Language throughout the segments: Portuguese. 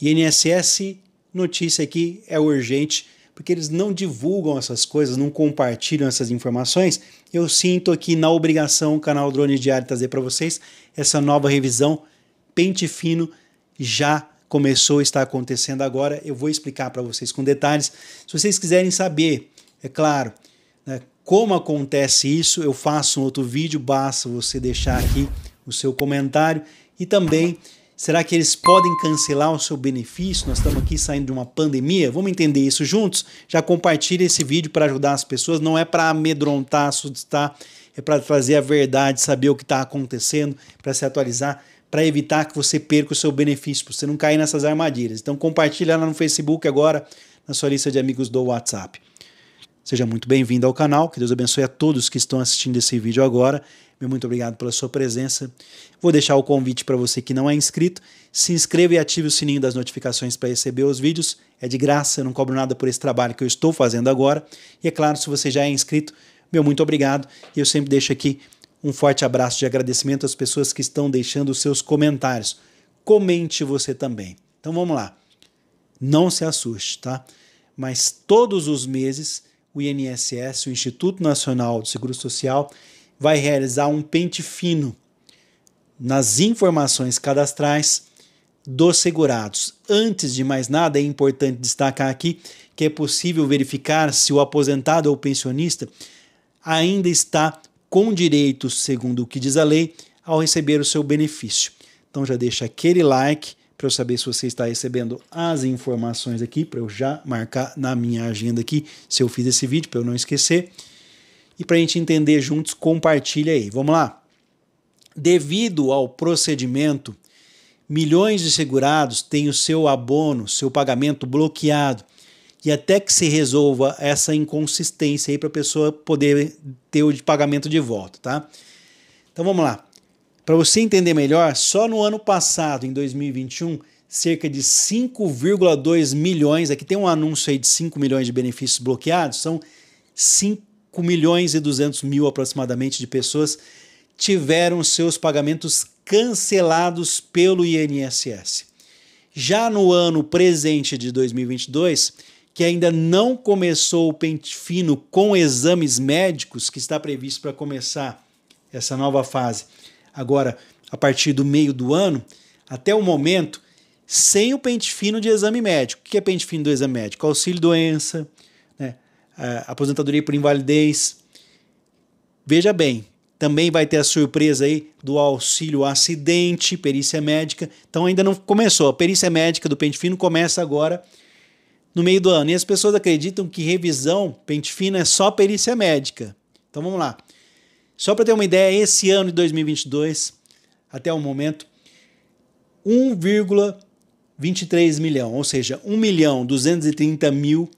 INSS, notícia aqui é urgente, porque eles não divulgam essas coisas, não compartilham essas informações. Eu sinto aqui na obrigação o canal Drone Diário trazer para vocês essa nova revisão. Pente fino já começou, está acontecendo agora. Eu vou explicar para vocês com detalhes. Se vocês quiserem saber, é claro, né, como acontece isso, eu faço um outro vídeo. Basta você deixar aqui o seu comentário e também Será que eles podem cancelar o seu benefício? Nós estamos aqui saindo de uma pandemia. Vamos entender isso juntos? Já compartilha esse vídeo para ajudar as pessoas. Não é para amedrontar, assustar, é para trazer a verdade, saber o que está acontecendo, para se atualizar, para evitar que você perca o seu benefício, para você não cair nessas armadilhas. Então compartilha lá no Facebook agora, na sua lista de amigos do WhatsApp. Seja muito bem-vindo ao canal, que Deus abençoe a todos que estão assistindo esse vídeo agora. Meu muito obrigado pela sua presença. Vou deixar o convite para você que não é inscrito, se inscreva e ative o sininho das notificações para receber os vídeos. É de graça, eu não cobro nada por esse trabalho que eu estou fazendo agora. E é claro, se você já é inscrito, meu muito obrigado. E eu sempre deixo aqui um forte abraço de agradecimento às pessoas que estão deixando os seus comentários. Comente você também. Então vamos lá. Não se assuste, tá? Mas todos os meses o INSS, o Instituto Nacional do Seguro Social, vai realizar um pente fino nas informações cadastrais dos segurados. Antes de mais nada, é importante destacar aqui que é possível verificar se o aposentado ou pensionista ainda está com direitos, segundo o que diz a lei, ao receber o seu benefício. Então já deixa aquele like, para eu saber se você está recebendo as informações aqui, para eu já marcar na minha agenda aqui se eu fiz esse vídeo, para eu não esquecer. E para a gente entender juntos, compartilha aí. Vamos lá? Devido ao procedimento, milhões de segurados têm o seu abono, seu pagamento bloqueado. E até que se resolva essa inconsistência aí para a pessoa poder ter o pagamento de volta, tá? Então vamos lá. Para você entender melhor, só no ano passado, em 2021, cerca de 5,2 milhões, aqui tem um anúncio aí de 5 milhões de benefícios bloqueados, são 5 milhões e 200 mil aproximadamente de pessoas tiveram seus pagamentos cancelados pelo INSS. Já no ano presente de 2022, que ainda não começou o pente fino com exames médicos, que está previsto para começar essa nova fase agora a partir do meio do ano, até o momento, sem o pente fino de exame médico. O que é pente fino do exame médico? Auxílio doença, né? aposentadoria por invalidez. Veja bem, também vai ter a surpresa aí do auxílio acidente, perícia médica. Então ainda não começou. A perícia médica do pente fino começa agora no meio do ano. E as pessoas acreditam que revisão pente fino é só perícia médica. Então vamos lá. Só para ter uma ideia, esse ano de 2022, até o momento, 1,23 milhão, ou seja, 1 milhão 230 mil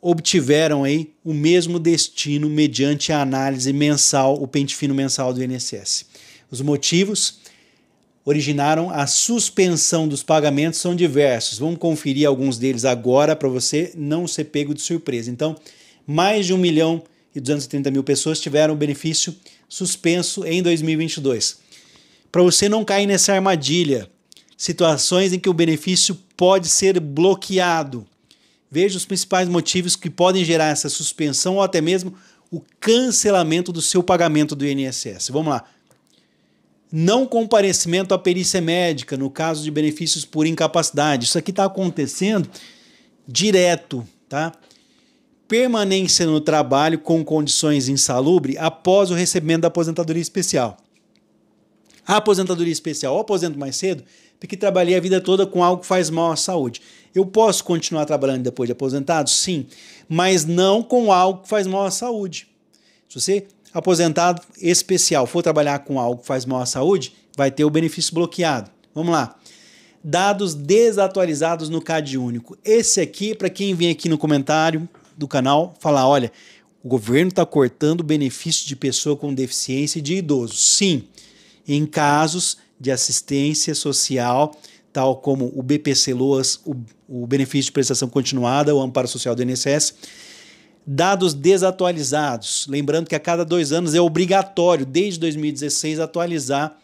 obtiveram aí o mesmo destino mediante a análise mensal, o pente fino mensal do INSS. Os motivos originaram a suspensão dos pagamentos são diversos. Vamos conferir alguns deles agora para você não ser pego de surpresa. Então, mais de 1 milhão e 230 mil pessoas tiveram o benefício suspenso em 2022. Para você não cair nessa armadilha, situações em que o benefício pode ser bloqueado. Veja os principais motivos que podem gerar essa suspensão ou até mesmo o cancelamento do seu pagamento do INSS. Vamos lá. Não comparecimento à perícia médica no caso de benefícios por incapacidade. Isso aqui está acontecendo direto, tá? permanência no trabalho com condições insalubres após o recebimento da aposentadoria especial. A aposentadoria especial, eu aposento mais cedo, porque trabalhei a vida toda com algo que faz mal à saúde. Eu posso continuar trabalhando depois de aposentado? Sim, mas não com algo que faz mal à saúde. Se você, aposentado especial, for trabalhar com algo que faz mal à saúde, vai ter o benefício bloqueado. Vamos lá. Dados desatualizados no CAD único. Esse aqui, para quem vem aqui no comentário, do canal falar: olha, o governo está cortando o benefício de pessoa com deficiência e de idosos. Sim, em casos de assistência social, tal como o BPC Loas, o, o benefício de prestação continuada, o amparo social do INSS, dados desatualizados. Lembrando que a cada dois anos é obrigatório, desde 2016, atualizar.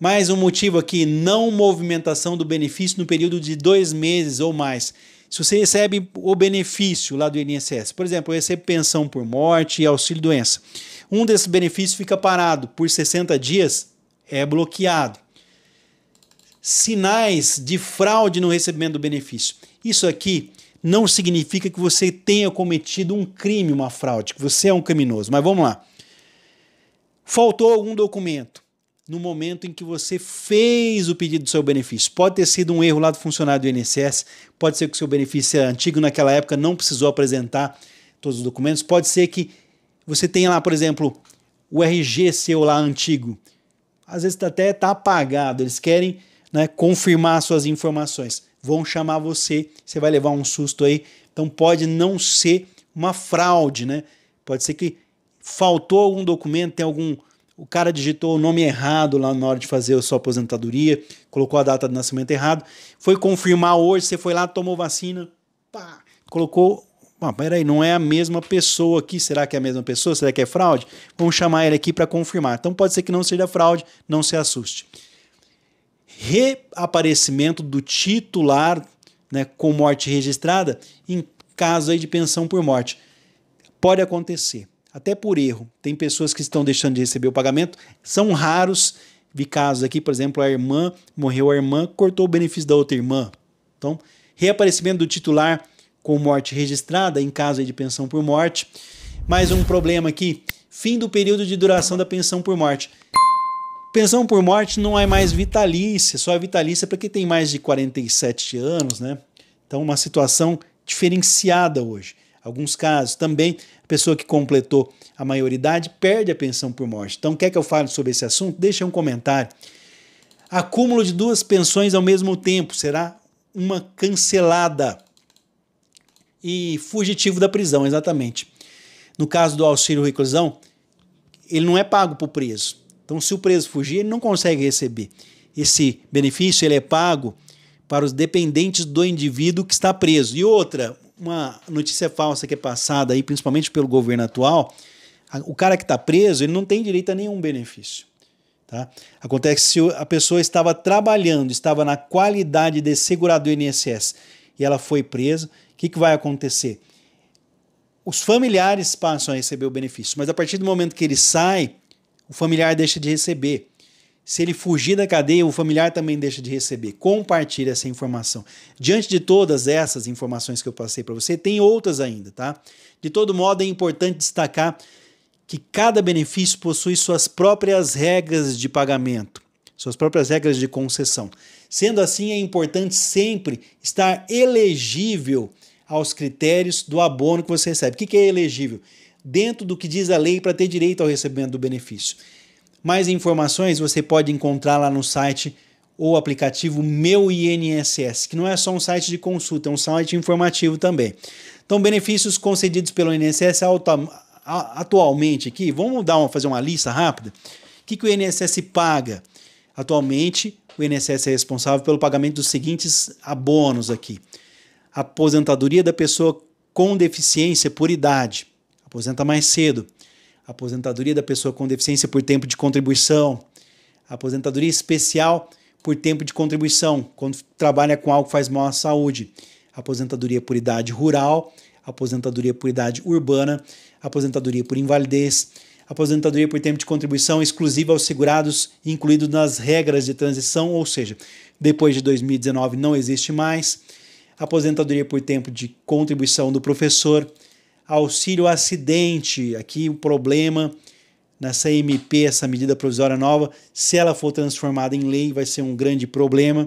Mais um motivo aqui: não movimentação do benefício no período de dois meses ou mais se você recebe o benefício lá do INSS, por exemplo, eu recebo pensão por morte e auxílio doença, um desses benefícios fica parado por 60 dias, é bloqueado. Sinais de fraude no recebimento do benefício. Isso aqui não significa que você tenha cometido um crime, uma fraude, que você é um criminoso. Mas vamos lá. Faltou algum documento no momento em que você fez o pedido do seu benefício. Pode ter sido um erro lá do funcionário do INSS, pode ser que o seu benefício é antigo naquela época, não precisou apresentar todos os documentos, pode ser que você tenha lá, por exemplo, o RG seu lá antigo. Às vezes até está apagado, eles querem né, confirmar suas informações. Vão chamar você, você vai levar um susto aí. Então pode não ser uma fraude, né? Pode ser que faltou algum documento, tem algum o cara digitou o nome errado lá na hora de fazer a sua aposentadoria, colocou a data de nascimento errado, foi confirmar hoje, você foi lá, tomou vacina, pá, colocou. Ah, peraí, não é a mesma pessoa aqui? Será que é a mesma pessoa? Será que é fraude? Vamos chamar ele aqui para confirmar. Então pode ser que não seja fraude, não se assuste. Reaparecimento do titular né, com morte registrada em caso aí de pensão por morte. Pode acontecer até por erro. Tem pessoas que estão deixando de receber o pagamento, são raros. Vi casos aqui, por exemplo, a irmã morreu, a irmã cortou o benefício da outra irmã. Então, reaparecimento do titular com morte registrada em caso de pensão por morte. Mais um problema aqui: fim do período de duração da pensão por morte. Pensão por morte não é mais vitalícia, só é vitalícia para quem tem mais de 47 anos, né? Então, uma situação diferenciada hoje alguns casos. Também a pessoa que completou a maioridade perde a pensão por morte. Então, quer que eu fale sobre esse assunto? Deixa um comentário. Acúmulo de duas pensões ao mesmo tempo será uma cancelada. E fugitivo da prisão, exatamente. No caso do auxílio reclusão, ele não é pago para o preso. Então, se o preso fugir, ele não consegue receber. Esse benefício ele é pago para os dependentes do indivíduo que está preso. E outra, uma notícia falsa que é passada aí, principalmente pelo governo atual, o cara que está preso, ele não tem direito a nenhum benefício. Tá? Acontece se a pessoa estava trabalhando, estava na qualidade de segurado do INSS e ela foi presa, o que, que vai acontecer? Os familiares passam a receber o benefício, mas a partir do momento que ele sai, o familiar deixa de receber. Se ele fugir da cadeia, o familiar também deixa de receber. Compartilhe essa informação. Diante de todas essas informações que eu passei para você, tem outras ainda, tá? De todo modo, é importante destacar que cada benefício possui suas próprias regras de pagamento, suas próprias regras de concessão. Sendo assim, é importante sempre estar elegível aos critérios do abono que você recebe. O que é elegível? Dentro do que diz a lei para ter direito ao recebimento do benefício. Mais informações você pode encontrar lá no site ou aplicativo Meu INSS, que não é só um site de consulta, é um site informativo também. Então, benefícios concedidos pelo INSS atualmente aqui, vamos dar uma, fazer uma lista rápida. O que, que o INSS paga? Atualmente, o INSS é responsável pelo pagamento dos seguintes abonos aqui. Aposentadoria da pessoa com deficiência por idade, aposenta mais cedo aposentadoria da pessoa com deficiência por tempo de contribuição, aposentadoria especial por tempo de contribuição, quando trabalha com algo que faz mal à saúde, aposentadoria por idade rural, aposentadoria por idade urbana, aposentadoria por invalidez, aposentadoria por tempo de contribuição exclusiva aos segurados, incluído nas regras de transição, ou seja, depois de 2019 não existe mais, aposentadoria por tempo de contribuição do professor, auxílio acidente, aqui o problema nessa MP, essa medida provisória nova, se ela for transformada em lei, vai ser um grande problema.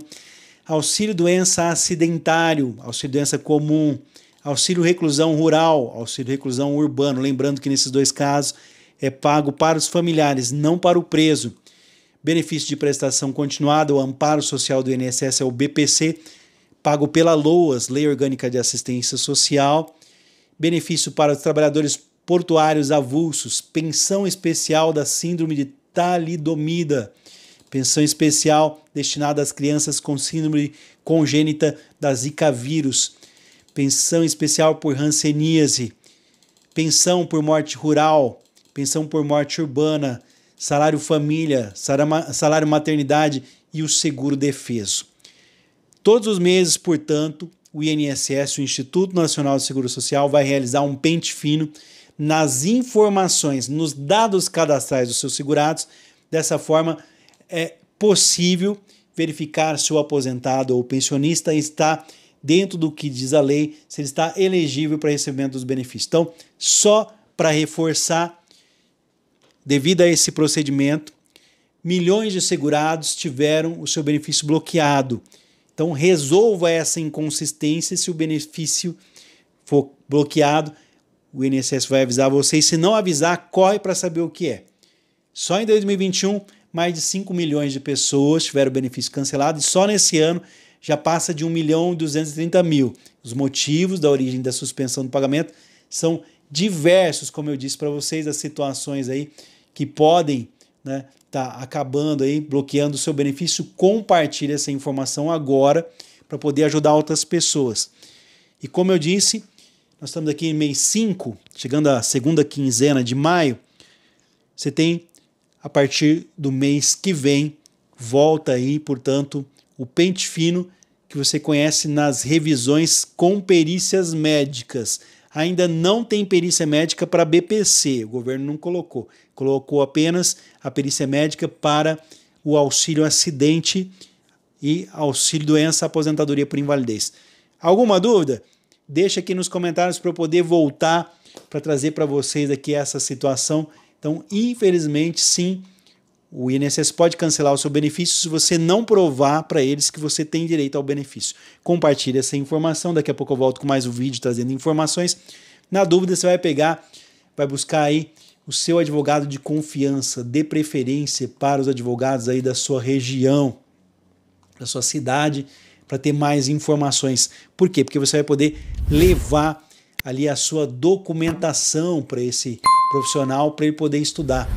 Auxílio doença acidentário, auxílio doença comum, auxílio reclusão rural, auxílio reclusão urbano. Lembrando que nesses dois casos é pago para os familiares, não para o preso. Benefício de prestação continuada, o amparo social do INSS é o BPC, pago pela LOAS, Lei Orgânica de Assistência Social benefício para os trabalhadores portuários avulsos, pensão especial da síndrome de talidomida, pensão especial destinada às crianças com síndrome congênita da Zika vírus, pensão especial por hanseníase, pensão por morte rural, pensão por morte urbana, salário família, salário maternidade e o seguro defeso. Todos os meses, portanto, o INSS, o Instituto Nacional de Seguro Social, vai realizar um pente fino nas informações, nos dados cadastrais dos seus segurados. Dessa forma, é possível verificar se o aposentado ou pensionista está dentro do que diz a lei, se ele está elegível para recebimento dos benefícios. Então, só para reforçar, devido a esse procedimento, milhões de segurados tiveram o seu benefício bloqueado então resolva essa inconsistência se o benefício for bloqueado, o INSS vai avisar vocês. se não avisar, corre para saber o que é. Só em 2021, mais de 5 milhões de pessoas tiveram benefício cancelado e só nesse ano já passa de 1 milhão e 230 mil. Os motivos da origem da suspensão do pagamento são diversos, como eu disse para vocês, as situações aí que podem né, tá acabando aí, bloqueando o seu benefício, compartilhe essa informação agora para poder ajudar outras pessoas. E como eu disse, nós estamos aqui em mês 5, chegando à segunda quinzena de maio. Você tem a partir do mês que vem, volta aí, portanto, o pente fino que você conhece nas revisões com perícias médicas. Ainda não tem perícia médica para BPC, o governo não colocou colocou apenas a perícia médica para o auxílio acidente e auxílio doença aposentadoria por invalidez. Alguma dúvida? Deixa aqui nos comentários para eu poder voltar para trazer para vocês aqui essa situação. Então, infelizmente, sim, o INSS pode cancelar o seu benefício se você não provar para eles que você tem direito ao benefício. Compartilhe essa informação, daqui a pouco eu volto com mais um vídeo trazendo informações. Na dúvida, você vai pegar, vai buscar aí o seu advogado de confiança, dê preferência para os advogados aí da sua região, da sua cidade, para ter mais informações. Por quê? Porque você vai poder levar ali a sua documentação para esse profissional para ele poder estudar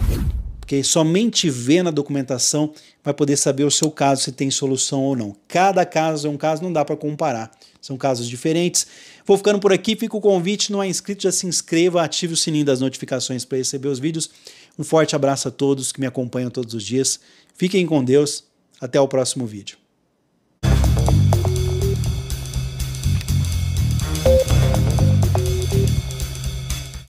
porque somente ver na documentação vai poder saber o seu caso se tem solução ou não. Cada caso é um caso, não dá para comparar. São casos diferentes. Vou ficando por aqui, fica o convite, não é inscrito, já se inscreva, ative o sininho das notificações para receber os vídeos. Um forte abraço a todos que me acompanham todos os dias. Fiquem com Deus, até o próximo vídeo.